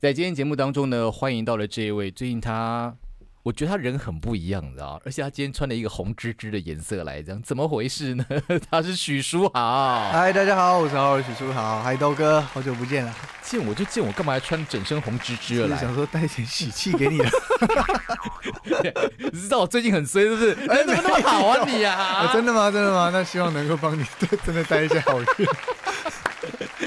在今天节目当中呢，欢迎到了这一位，最近他，我觉得他人很不一样，你知道，而且他今天穿了一个红芝芝的颜色来，这样怎么回事呢？他是许书豪。嗨，大家好，我是许书豪，嗨，豆哥，好久不见了。见我就见我，干嘛还穿整身红芝芝了？是想说带一点喜气给你了。你知道我最近很衰，是不是？哎，怎么那么好啊你呀？真的吗？真的吗？那希望能够帮你，真的带一些好运。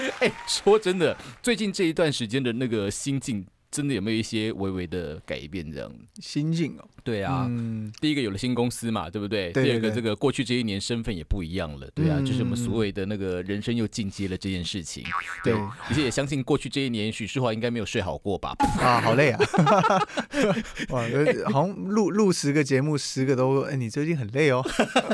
哎，说真的，最近这一段时间的那个心境。真的有没有一些微微的改变这样？心境哦，对啊。嗯，第一个有了新公司嘛，对不对？第二个，这个过去这一年身份也不一样了，对啊，就是我们所谓的那个人生又进阶了这件事情。对，而且也相信过去这一年，许世华应该没有睡好过吧？啊，好累啊！哇，好像录录十个节目，十个都……哎，你最近很累哦。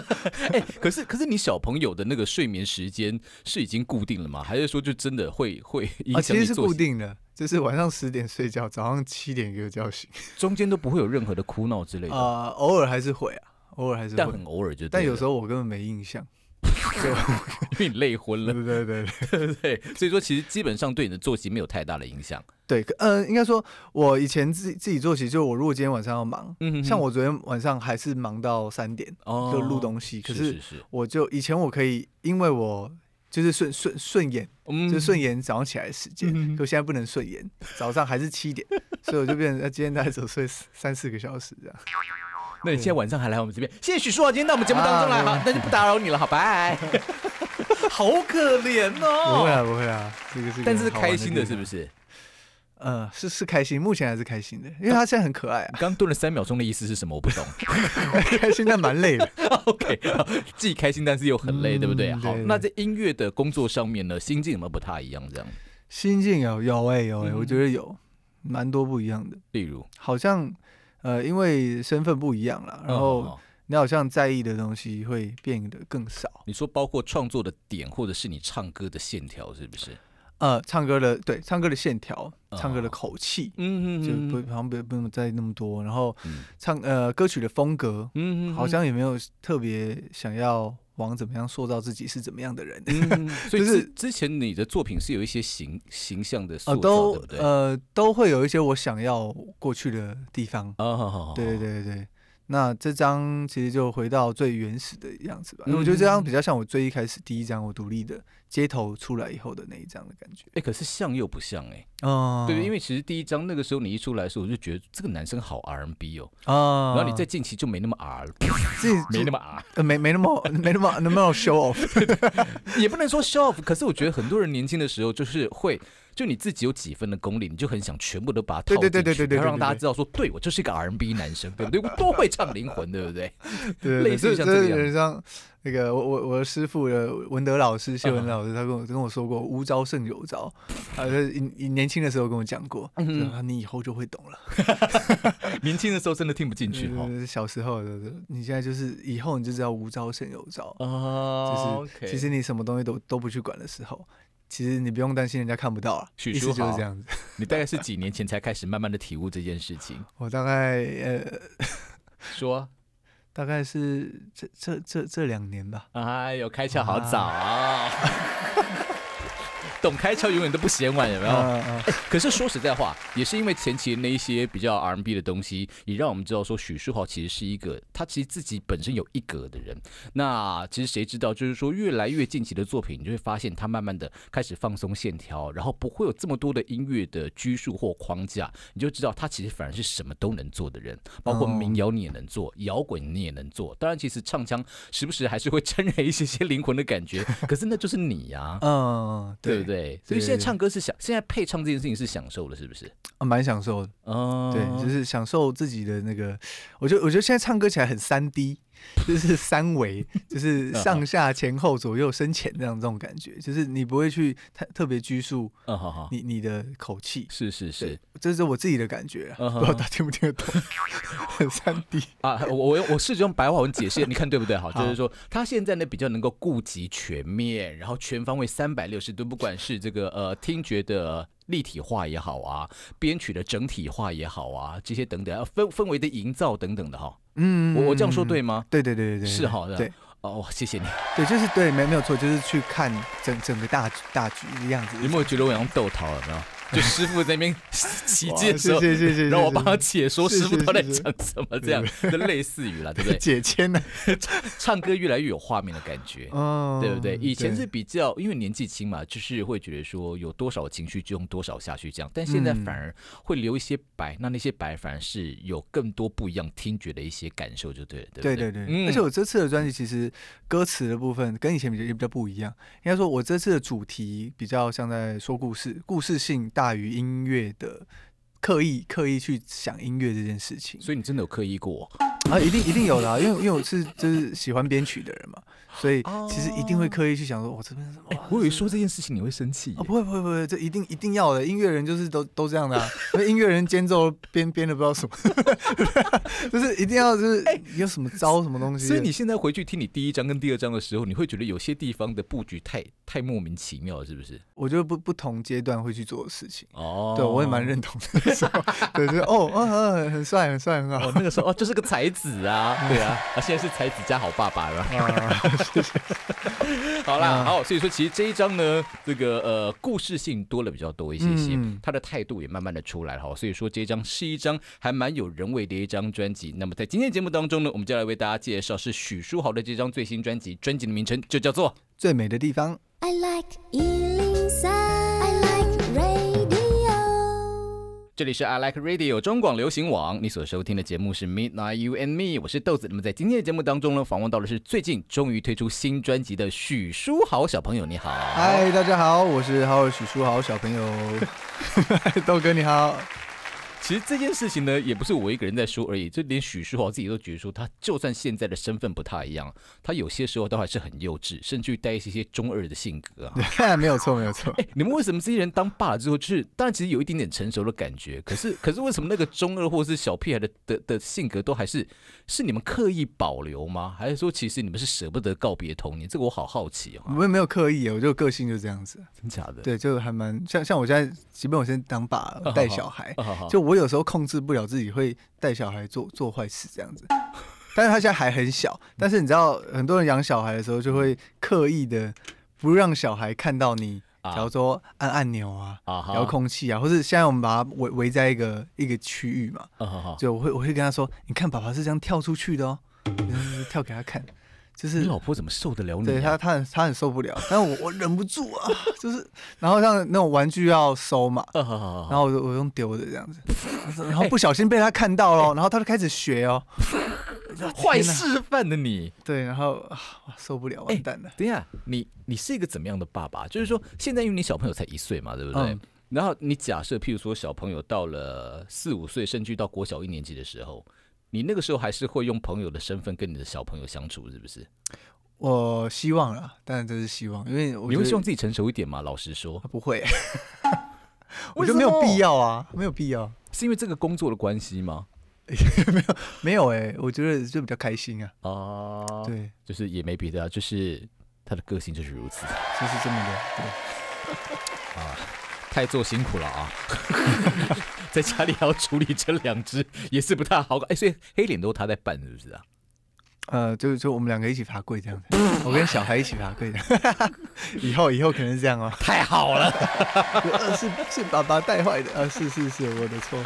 哎，可是可是你小朋友的那个睡眠时间是已经固定了吗？还是说就真的会会影响？其实是固定的。就是晚上十点睡觉，早上七点给我叫醒，中间都不会有任何的哭闹之类的。啊，偶尔还是会啊，偶尔还是会，但很偶尔就。但有时候我根本没印象，为你累昏了。对对对对对对。所以说，其实基本上对你的作息没有太大的影响。对，嗯，应该说，我以前自己自己作息，就是我如果今天晚上要忙，像我昨天晚上还是忙到三点，就录东西。可是。我就以前我可以，因为我。就是顺顺顺眼，就是顺眼早上起来的时间。所以现在不能顺眼，早上还是七点，所以我就变成今天大概只睡三四个小时这样。那你现在晚上还来我们这边？谢谢许叔啊，今天到我们节目当中来哈，那就不打扰你了，好拜。好可怜哦。不会啊，不会啊，这个是。但是开心的是不是？呃，是是开心，目前还是开心的，因为他现在很可爱啊。刚顿了三秒钟的意思是什么？我不懂。开心但蛮累的。OK，既开心但是又很累，对不对？好，那在音乐的工作上面呢，心境有没有不太一样？这样？心境有有哎有哎，我觉得有，蛮多不一样的。例如，好像呃，因为身份不一样了，然后你好像在意的东西会变得更少。你说包括创作的点，或者是你唱歌的线条，是不是？呃，唱歌的对，唱歌的线条，唱歌的口气，嗯嗯，就不好像不不用在意那么多。然后唱呃歌曲的风格，嗯嗯，好像也没有特别想要往怎么样塑造自己是怎么样的人。所以是之前你的作品是有一些形形象的塑造，呃，都会有一些我想要过去的地方。哦，好好好，对对对。那这张其实就回到最原始的样子吧。我觉得这张比较像我最一开始第一张我独立的街头出来以后的那一张的感觉。哎，可是像又不像哎。哦。对因为其实第一张那个时候你一出来的时候，我就觉得这个男生好 R&B 哦。啊。然后你在近期就没那么 R 己 没那么 R。呃，没没那么没那么没那么 show off。也不能说 show off，可是我觉得很多人年轻的时候就是会。就你自己有几分的功力，你就很想全部都把它套进去，要让大家知道说，对我就是一个 R&B 男生，对不对？我多会唱灵魂，对不对？类似像这样。那个我我我的师傅的文德老师、谢文老师，他跟我跟我说过，无招胜有招。他你你年轻的时候跟我讲过，你以后就会懂了。年轻的时候真的听不进去，小时候的。你现在就是以后你就知道无招胜有招啊。就是其实你什么东西都都不去管的时候。其实你不用担心人家看不到了，许叔就是这样子。你大概是几年前才开始慢慢的体悟这件事情？我大概呃，说，大概是这这这这两年吧。哎呦，开窍好早啊！懂开窍永远都不嫌晚，有没有？可是说实在话，也是因为前期那一些比较 r n b 的东西，也让我们知道说许书豪其实是一个他其实自己本身有一格的人。那其实谁知道，就是说越来越近期的作品，你就会发现他慢慢的开始放松线条，然后不会有这么多的音乐的拘束或框架，你就知道他其实反而是什么都能做的人，包括民谣你也能做，摇滚你也能做。当然，其实唱腔时不时还是会沾 染一些些灵魂的感觉，可是那就是你呀，嗯，对。对，所以现在唱歌是享，现在配唱这件事情是享受了，是不是？啊，蛮享受的，嗯，对，就是享受自己的那个，我觉得，我觉得现在唱歌起来很三 D。就是三维，就是上下前后左右深浅这样这种感觉，就是你不会去特特别拘束，嗯，好，好，你你的口气是是是，这是我自己的感觉，不知道他听不听得懂，很三 d 啊，我我我试着用白话文解释，你看对不对？好，就是说他现在呢比较能够顾及全面，然后全方位三百六十度，不管是这个呃听觉的。立体化也好啊，编曲的整体化也好啊，这些等等，啊、氛氛围的营造等等的哈，嗯，我我这样说对吗？对对对对对，是好的。对，哦，谢谢你。对，就是对，没没有错，就是去看整整个大大局的样子。有没有觉得我像逗他了没有？就师傅那边起劲的时候，让我帮他解说师傅都在讲什么，这样就类似于了，对不对？解签呢，唱唱歌越来越有画面的感觉，对不对？以前是比较因为年纪轻嘛，就是会觉得说有多少情绪就用多少下去这样，但现在反而会留一些白，那那些白反而是有更多不一样听觉的一些感受，就对了，对不对？对对对。而且我这次的专辑其实歌词的部分跟以前比较比较不一样，应该说我这次的主题比较像在说故事，故事性。大于音乐的刻意刻意去想音乐这件事情，所以你真的有刻意过。啊，一定一定有的，因为因为我是就是喜欢编曲的人嘛，所以其实一定会刻意去想说，我这边，什么。我以为说这件事情你会生气啊？不会不会不会，这一定一定要的，音乐人就是都都这样的啊。那音乐人间奏编编的不知道什么，就是一定要就是有什么招什么东西。所以你现在回去听你第一章跟第二章的时候，你会觉得有些地方的布局太太莫名其妙是不是？我觉得不不同阶段会去做的事情哦，对，我也蛮认同的，对对哦，嗯嗯，很帅很帅很好。那个时候哦，就是个才。才子啊，对啊，啊现在是才子加好爸爸了。好啦，好，所以说其实这一张呢，这个呃，故事性多了比较多一些些，他的态度也慢慢的出来了哈。所以说这一张是一张还蛮有人味的一张专辑。那么在今天节目当中呢，我们就要来为大家介绍是许书豪的这张最新专辑，专辑的名称就叫做《最美的地方》。I like 这里是 I Like Radio 中广流行网，你所收听的节目是 Midnight You and Me，我是豆子。那么在今天的节目当中呢，访问到的是最近终于推出新专辑的许舒豪小朋友，你好。嗨，大家好，我是好许舒豪小朋友，豆哥你好。其实这件事情呢，也不是我一个人在说而已，就连许绍豪自己都觉得说，他就算现在的身份不太一样，他有些时候都还是很幼稚，甚至于带一些些中二的性格啊。对，没有错，没有错。哎，你们为什么这些人当爸了之后，就是当然其实有一点点成熟的感觉，可是可是为什么那个中二或是小屁孩的的的性格都还是是你们刻意保留吗？还是说其实你们是舍不得告别童年？这个我好好奇哦。我也没有刻意，我就个性就这样子，真假的。对，就还蛮像像我现在，基本我现在当爸 带小孩，就我。有时候控制不了自己，会带小孩做做坏事这样子。但是他现在还很小，但是你知道，很多人养小孩的时候就会刻意的不让小孩看到你，假如说按按钮啊、遥控器啊，或是现在我们把它围围在一个一个区域嘛。就我会我会跟他说，你看爸爸是这样跳出去的哦，跳给他看。就是你老婆怎么受得了你？对她，他很他很受不了，但是我我忍不住啊，就是然后像那种玩具要收嘛，然后我我用丢的这样子，然后不小心被他看到了，然后他就开始学哦，坏示范的你。对，然后受不了，完蛋了。等一下，你你是一个怎么样的爸爸？就是说，现在因为你小朋友才一岁嘛，对不对？然后你假设，譬如说小朋友到了四五岁，甚至到国小一年级的时候。你那个时候还是会用朋友的身份跟你的小朋友相处，是不是？我希望啊，当然这是希望，因为你会希望自己成熟一点吗？老实说，不会。我觉得没有必要啊，没有必要。是因为这个工作的关系吗？没有，没有哎，我觉得就比较开心啊。哦，对，就是也没别的，啊，就是他的个性就是如此，就是这么的。太做辛苦了啊！在家里要处理这两只，也是不太好搞。哎，所以黑脸都他在扮是不是啊？呃，就是就我们两个一起罚跪这样子，我跟小孩一起罚跪的。以后以后可能是这样哦。太好了，是是爸爸带坏的啊！是是是我的错。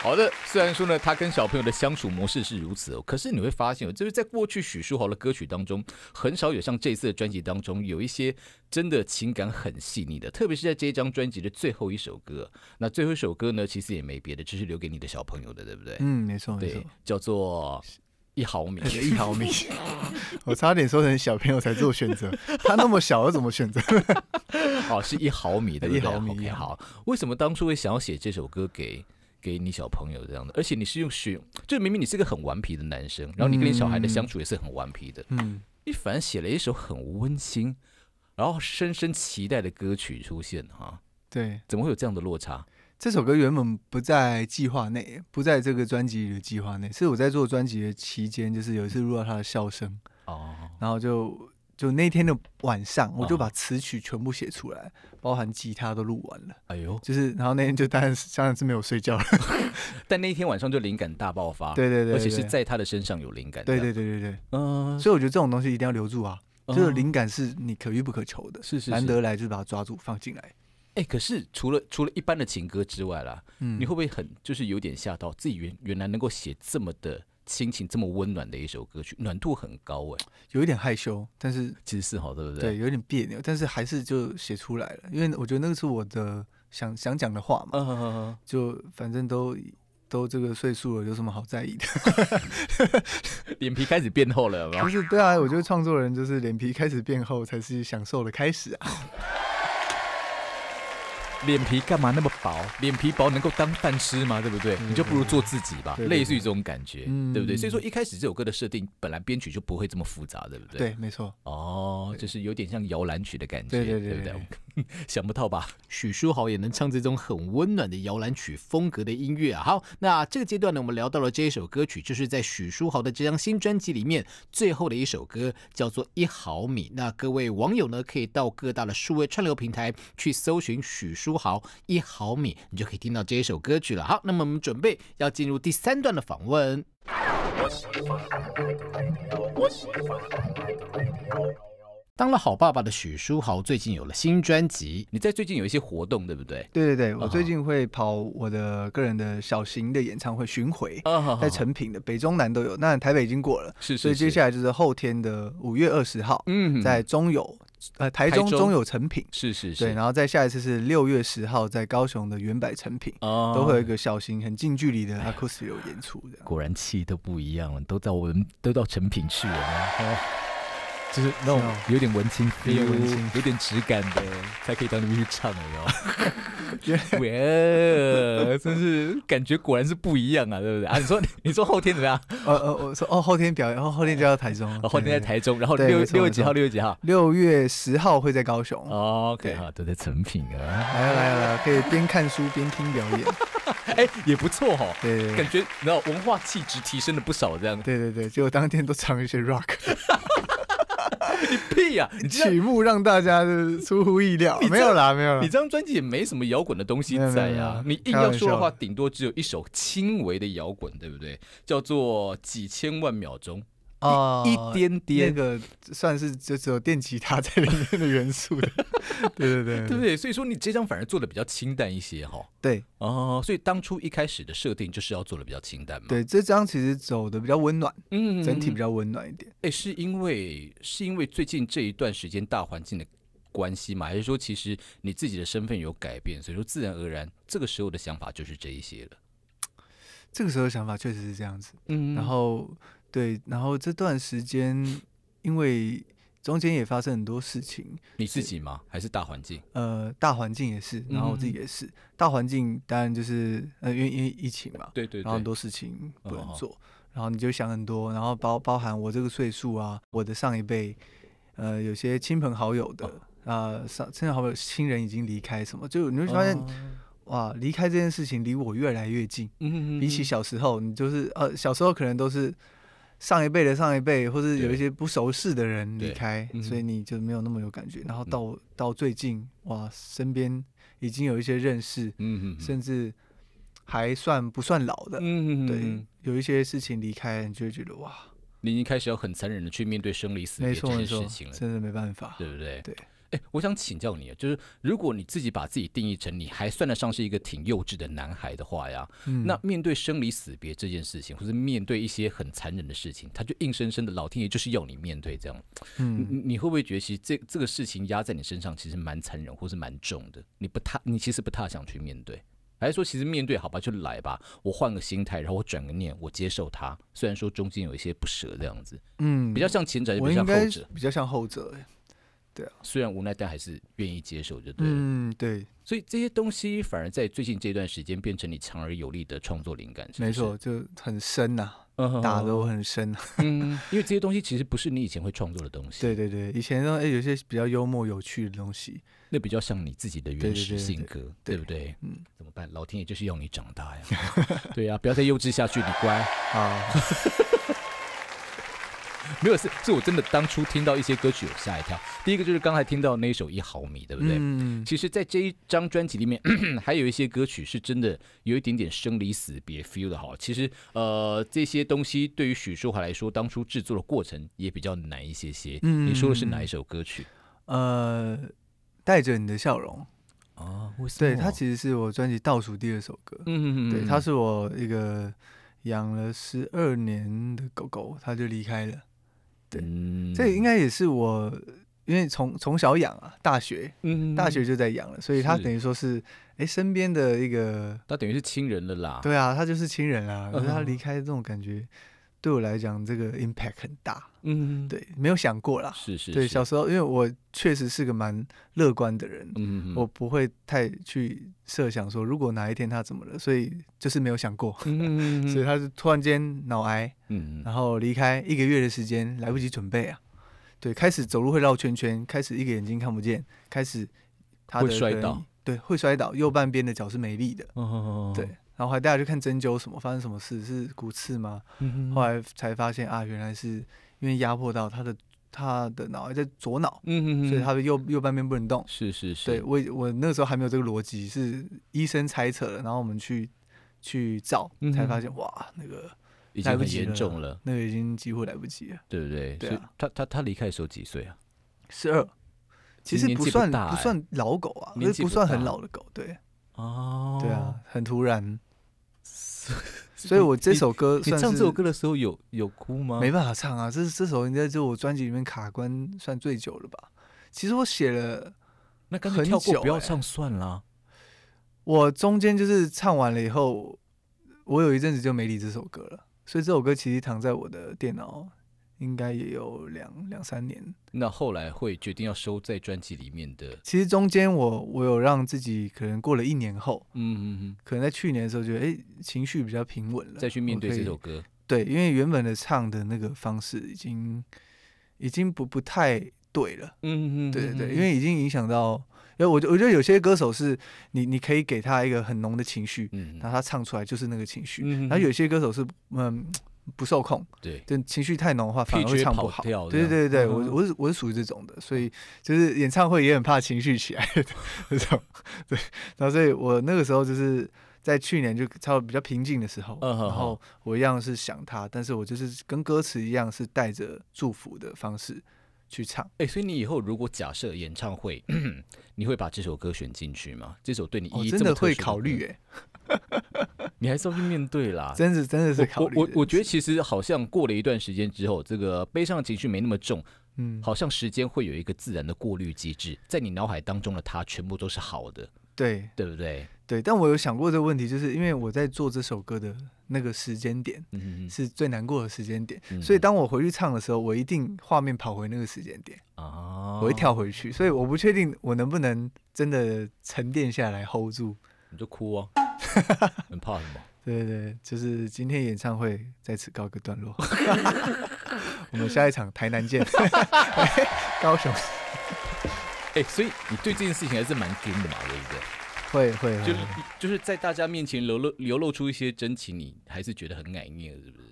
好的，虽然说呢，他跟小朋友的相处模式是如此哦，可是你会发现哦，就是在过去许书豪的歌曲当中，很少有像这次的专辑当中有一些真的情感很细腻的，特别是在这一张专辑的最后一首歌。那最后一首歌呢，其实也没别的，只是留给你的小朋友的，对不对？嗯，没错没错，叫做 一毫米。一毫米，我差点说成小朋友才做选择，他那么小要怎么选择？哦，是一毫米的一毫米。好，为什么当初会想要写这首歌给？给你小朋友这样的，而且你是用学，就是明明你是个很顽皮的男生，然后你跟你小孩的相处也是很顽皮的，嗯，你反而写了一首很温馨，然后深深期待的歌曲出现啊，对，怎么会有这样的落差？这首歌原本不在计划内，不在这个专辑里的计划内，是我在做专辑的期间，就是有一次录到他的笑声哦，然后就。就那天的晚上，我就把词曲全部写出来，包含吉他都录完了。哎呦，就是，然后那天就当然是当然是没有睡觉了。但那天晚上就灵感大爆发，对对对，而且是在他的身上有灵感。对对对对对，嗯。所以我觉得这种东西一定要留住啊，就是灵感是你可遇不可求的，是是难得来就把它抓住放进来。哎，可是除了除了一般的情歌之外啦，你会不会很就是有点吓到自己原原来能够写这么的？心情这么温暖的一首歌曲，暖度很高哎，有一点害羞，但是其实是好，对不对？对，有点别扭，但是还是就写出来了，因为我觉得那个是我的想想讲的话嘛，就反正都都这个岁数了，有什么好在意的？脸皮开始变厚了，不是？对啊，我觉得创作人就是脸皮开始变厚，才是享受的开始啊。脸皮干嘛那么薄？脸皮薄能够当饭吃吗？对不对？你就不如做自己吧，类似于这种感觉，对不对？所以说一开始这首歌的设定，本来编曲就不会这么复杂，对不对？对，没错。哦，就是有点像摇篮曲的感觉，对对对，对不对？想不到吧，许书豪也能唱这种很温暖的摇篮曲风格的音乐啊！好，那这个阶段呢，我们聊到了这一首歌曲，就是在许书豪的这张新专辑里面最后的一首歌，叫做《一毫米》。那各位网友呢，可以到各大的数位串流平台去搜寻许书豪《一毫米》，你就可以听到这一首歌曲了。好，那么我们准备要进入第三段的访问。当了好爸爸的许书豪最近有了新专辑，你在最近有一些活动，对不对？对对对，我最近会跑我的个人的小型的演唱会巡回，在成品的北中南都有。那台北已经过了，是是是，所以接下来就是后天的五月二十号，嗯，在中友，呃，台中中友成品，是是是，对，然后再下一次是六月十号在高雄的原版成品，哦，都会一个小型很近距离的 acoustic 有演出的。果然气都不一样了，都到我们都到成品去了。就是那种有点文青、有点文青、有点质感的，才可以到那边去唱的哟。耶，真是感觉果然是不一样啊，对不对？啊，你说你说后天怎么样？呃呃，我说哦，后天表演，后后天就要台中，后天在台中，然后六六月几号？六月几号？六月十号会在高雄。OK，啊，都在成品啊，来来来，可以边看书边听表演，哎，也不错哦。对对，感觉你知道文化气质提升了不少，这样。对对对，结果当天都唱一些 rock。你屁呀！曲目让大家出乎意料，没有啦，没有啦。你这张专辑也没什么摇滚的东西在呀。你硬要说的话，顶多只有一首轻微的摇滚，对不对？叫做《几千万秒钟》。哦，一点点那个算是就只有电吉他在里面的元素的，对 对对，对对，所以说你这张反而做的比较清淡一些哈，对，哦，所以当初一开始的设定就是要做的比较清淡嘛，对，这张其实走的比较温暖，嗯，整体比较温暖一点。哎，是因为是因为最近这一段时间大环境的关系嘛，还是说其实你自己的身份有改变，所以说自然而然这个时候的想法就是这一些了。这个时候想法确实是这样子，嗯，然后。对，然后这段时间，因为中间也发生很多事情。你自己吗？还是大环境？呃，大环境也是，然后我自己也是。大环境当然就是呃，因为因为疫情嘛，对对对，然后很多事情不能做，然后你就想很多，然后包包含我这个岁数啊，我的上一辈，呃，有些亲朋好友的啊，上亲朋好友亲人已经离开什么，就你会发现，哇，离开这件事情离我越来越近。嗯嗯比起小时候，你就是呃，小时候可能都是。上一辈的上一辈，或者有一些不熟识的人离开，所以你就没有那么有感觉。然后到到最近，哇，身边已经有一些认识，甚至还算不算老的，对，有一些事情离开，你就会觉得哇，你已经开始要很残忍的去面对生离死别这件事情了，真的没办法，对不对？对。哎，我想请教你，就是如果你自己把自己定义成你还算得上是一个挺幼稚的男孩的话呀，那面对生离死别这件事情，或者面对一些很残忍的事情，他就硬生生的，老天爷就是要你面对这样，嗯，你会不会觉得其实这这个事情压在你身上其实蛮残忍，或是蛮重的？你不太，你其实不太想去面对，还是说其实面对好吧，就来吧，我换个心态，然后我转个念，我接受他，虽然说中间有一些不舍这样子，嗯，比较像前者，比较像后者，比较像后者。对啊，虽然无奈，但还是愿意接受，就对。嗯，对。所以这些东西反而在最近这段时间变成你强而有力的创作灵感，没错，就很深呐，打的很深。嗯，因为这些东西其实不是你以前会创作的东西。对对对，以前哎，有些比较幽默有趣的东西，那比较像你自己的原始性格，对不对？嗯，怎么办？老天爷就是要你长大呀。对呀，不要再幼稚下去，你乖啊。没有是是我真的当初听到一些歌曲有吓一跳。第一个就是刚才听到那一首《一毫米》，对不对？嗯。其实，在这一张专辑里面，还有一些歌曲是真的有一点点生离死别 feel 的哈。其实，呃，这些东西对于许淑华来说，当初制作的过程也比较难一些些。嗯。你说的是哪一首歌曲？呃，带着你的笑容。哦。对，它其实是我专辑倒数第二首歌。嗯嗯嗯。对，它是我一个养了十二年的狗狗，它就离开了。对，这应该也是我，因为从从小养啊，大学，大学就在养了，所以他等于说是，哎，身边的一个，他等于是亲人了啦。对啊，他就是亲人啊，他离开这种感觉。对我来讲，这个 impact 很大。嗯，对，没有想过啦。是是。对，小时候，因为我确实是个蛮乐观的人。嗯我不会太去设想说，如果哪一天他怎么了，所以就是没有想过。嗯所以他是突然间脑癌。嗯然后离开一个月的时间，来不及准备啊。对，开始走路会绕圈圈，开始一个眼睛看不见，开始。会摔倒。对，会摔倒，右半边的脚是没力的。哦对。然后还带他去看针灸，什么发生什么事是骨刺吗？后来才发现啊，原来是因为压迫到他的他的脑袋在左脑，所以他的右右半边不能动。是是是，对我我那个时候还没有这个逻辑，是医生猜测了，然后我们去去照才发现哇，那个已经很严重了，那个已经几乎来不及了，对不对？对啊。他他他离开的时候几岁啊？十二，其实不算不算老狗啊，也不算很老的狗，对。哦。对啊，很突然。所以，我这首歌唱这首歌的时候有有哭吗？没办法唱啊，这这首应该就我专辑里面卡关算最久了吧。其实我写了，那刚跳过不要唱算了。我中间就是唱完了以后，我有一阵子就没理这首歌了。所以这首歌其实躺在我的电脑。应该也有两两三年。那后来会决定要收在专辑里面的。其实中间我我有让自己可能过了一年后，嗯嗯嗯，可能在去年的时候觉得，哎，情绪比较平稳了，再去面对这首歌。对，因为原本的唱的那个方式已经已经不不太对了。嗯嗯对对对，因为已经影响到，因为我我觉得有些歌手是你你可以给他一个很浓的情绪，嗯、那他唱出来就是那个情绪。后有些歌手是嗯。不受控，对，就情绪太浓的话反而唱不好。对对对对，我我是我是属于这种的，所以就是演唱会也很怕情绪起来，这种。对，然后所以我那个时候就是在去年就多比较平静的时候，然后我一样是想他，但是我就是跟歌词一样是带着祝福的方式去唱。哎，所以你以后如果假设演唱会，你会把这首歌选进去吗？这首对你意义真的会考虑哎。你还是要去面对啦，真是真的是。我我我觉得其实好像过了一段时间之后，这个悲伤的情绪没那么重，嗯，好像时间会有一个自然的过滤机制，在你脑海当中的它全部都是好的，对对不对？对。但我有想过这个问题，就是因为我在做这首歌的那个时间点是最难过的时间点，所以当我回去唱的时候，我一定画面跑回那个时间点啊，我会跳回去，所以我不确定我能不能真的沉淀下来 hold 住，你就哭啊。很怕什么？对对对，就是今天演唱会在此告个段落，我们下一场台南见。高雄。哎，所以你对这件事情还是蛮拼的嘛，对不对？会会，就是就是在大家面前流露流露出一些真情，你还是觉得很爱念，是不是？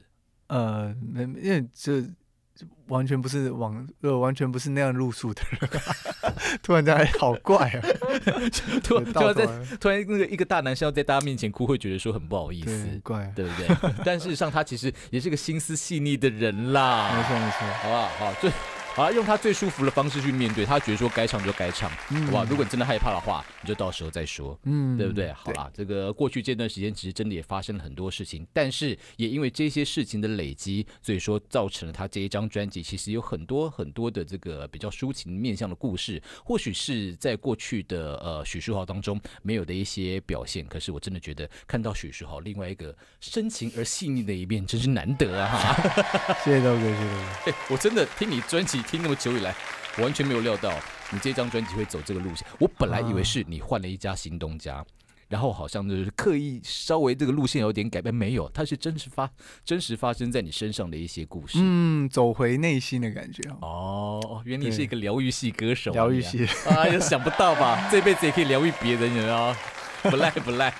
呃，没，因为这完全不是网，呃，完全不是那样露宿的。人。突然间好怪啊！突然在突然那个一个大男生要在大家面前哭，会觉得说很不好意思，怪对不对？但事实上他其实也是个心思细腻的人啦，没错没错，好不好？好，对。啊，用他最舒服的方式去面对，他觉得说该唱就该唱，好吧？如果你真的害怕的话，你就到时候再说，嗯，对不对？好啦，这个过去这段时间其实真的也发生了很多事情，但是也因为这些事情的累积，所以说造成了他这一张专辑其实有很多很多的这个比较抒情面向的故事，或许是在过去的呃许书豪当中没有的一些表现。可是我真的觉得看到许书豪另外一个深情而细腻的一面，真是难得啊！哈，谢谢刀哥，谢谢。哎，我真的听你专辑。听那么久以来，我完全没有料到你这张专辑会走这个路线。我本来以为是你换了一家新东家，然后好像就是刻意稍微这个路线有点改变。没有，它是真实发 真实发生在你身上的一些故事。嗯，走回内心的感觉。哦，原来你是一个疗愈系歌手。疗愈系啊，也想不到吧？这辈子也可以疗愈别人人啊，不赖不赖。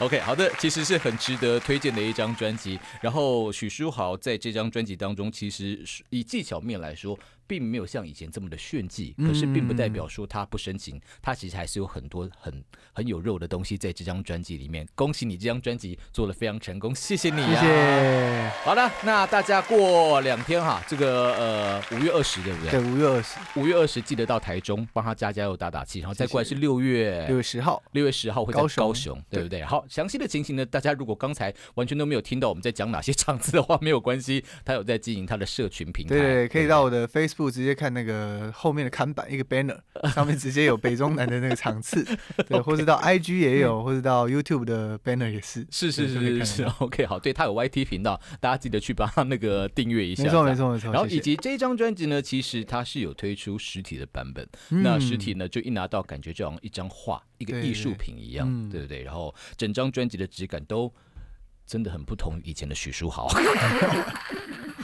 OK，好的，其实是很值得推荐的一张专辑。然后许书豪在这张专辑当中，其实以技巧面来说。并没有像以前这么的炫技，可是并不代表说他不深情，他其实还是有很多很很有肉的东西在这张专辑里面。恭喜你这张专辑做的非常成功，谢谢你。谢谢。好了，那大家过两天哈，这个呃五月二十对不对？对，五月二十。五月二十记得到台中帮他加加油打打气，然后再过来是六月六月十号，六月十号会到高雄对不对？好，详细的情形呢，大家如果刚才完全都没有听到我们在讲哪些场次的话，没有关系，他有在经营他的社群平台，对，可以到我的 Face。不直接看那个后面的看板，一个 banner 上面直接有北中南的那个场次，对，或者到 IG 也有，或者到 YouTube 的 banner 也是，是是是是是，OK 好，对他有 YT 频道，大家记得去把他那个 订阅一下，没错没错没错。然后以及这张专辑呢，其实它是有推出实体的版本，那实体呢就一拿到感觉就像一张画，一个艺术品一样，对不对？然后整张专辑的质感都真的很不同于以前的许书豪。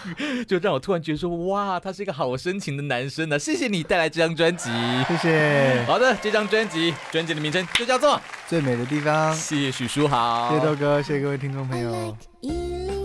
就让我突然觉得说，哇，他是一个好深情的男生呢。谢谢你带来这张专辑，谢谢。好的，这张专辑，专辑的名称就叫做《最美的地方》。谢谢许叔，好，谢谢豆哥，谢谢各位听众朋友。